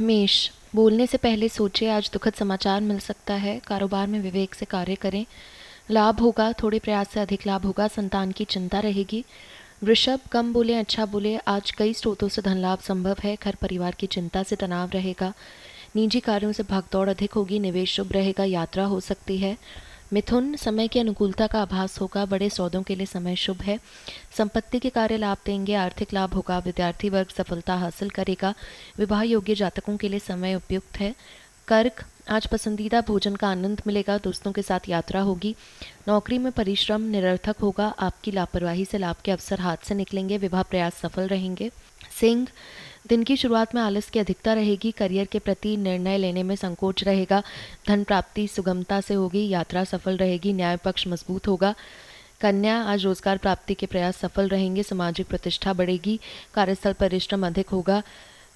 मेष बोलने से पहले सोचें आज दुखद समाचार मिल सकता है कारोबार में विवेक से कार्य करें लाभ होगा थोड़े प्रयास से अधिक लाभ होगा संतान की चिंता रहेगी वृषभ कम बोले अच्छा बोले आज कई स्रोतों से धन लाभ संभव है घर परिवार की चिंता से तनाव रहेगा निजी कार्यों से भागदौड़ अधिक होगी निवेश शुभ रहेगा यात्रा हो सकती है मिथुन समय की अनुकूलता का आभास होगा बड़े सौदों के लिए समय शुभ है संपत्ति के कार्य लाभ देंगे आर्थिक लाभ होगा विद्यार्थी वर्ग सफलता हासिल करेगा विवाह योग्य जातकों के लिए समय उपयुक्त है कर्क आज पसंदीदा भोजन का आनंद मिलेगा दोस्तों के साथ यात्रा होगी नौकरी में परिश्रम निरर्थक होगा आपकी लापरवाही से लाभ के अवसर हाथ से निकलेंगे विवाह प्रयास सफल रहेंगे सिंह दिन की शुरुआत में आलस की अधिकता रहेगी करियर के प्रति निर्णय लेने में संकोच रहेगा धन प्राप्ति सुगमता से होगी यात्रा सफल रहेगी न्याय पक्ष मजबूत होगा कन्या आज रोजगार प्राप्ति के प्रयास सफल रहेंगे सामाजिक प्रतिष्ठा बढ़ेगी कार्यस्थल परिश्रम अधिक होगा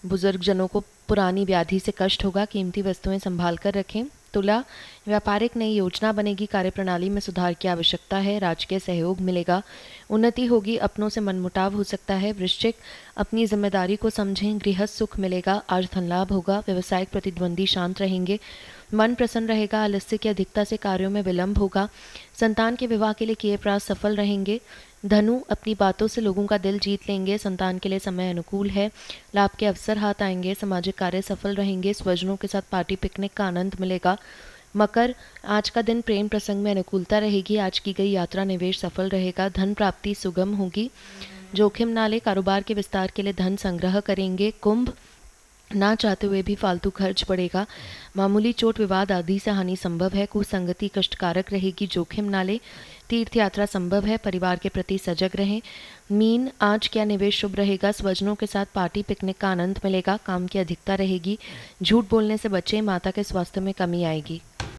बुजुर्ग जनों को पुरानी व्याधि से कष्ट होगा कीमती वस्तुएं संभाल कर रखें तुला व्यापारिक नई योजना बनेगी कार्यप्रणाली में सुधार की आवश्यकता है राजकीय सहयोग मिलेगा उन्नति होगी अपनों से मनमुटाव हो सकता है वृश्चिक अपनी जिम्मेदारी को समझें गृहस्थ सुख मिलेगा आज धन लाभ होगा व्यवसायिक प्रतिद्वंदी शांत रहेंगे मन प्रसन्न रहेगा आलस्य की अधिकता से कार्यों में विलंब होगा संतान के विवाह के लिए किए प्रयास सफल रहेंगे धनु अपनी बातों से लोगों का दिल जीत लेंगे संतान के लिए समय अनुकूल है लाभ के अवसर हाथ आएंगे सामाजिक कार्य सफल रहेंगे स्वजनों के साथ पार्टी पिकनिक का आनंद मिलेगा मकर आज का दिन प्रेम प्रसंग में अनुकूलता रहेगी आज की गई यात्रा निवेश सफल रहेगा धन प्राप्ति सुगम होगी जोखिम नाले कारोबार के विस्तार के लिए धन संग्रह करेंगे कुंभ ना चाहते हुए भी फालतू खर्च पड़ेगा मामूली चोट विवाद आदि से हानि संभव है कुसंगति कष्टकारक रहेगी जोखिम ना ले तीर्थ यात्रा संभव है परिवार के प्रति सजग रहें मीन आज क्या निवेश शुभ रहेगा स्वजनों के साथ पार्टी पिकनिक का आनंद मिलेगा काम की अधिकता रहेगी झूठ बोलने से बचें माता के स्वास्थ्य में कमी आएगी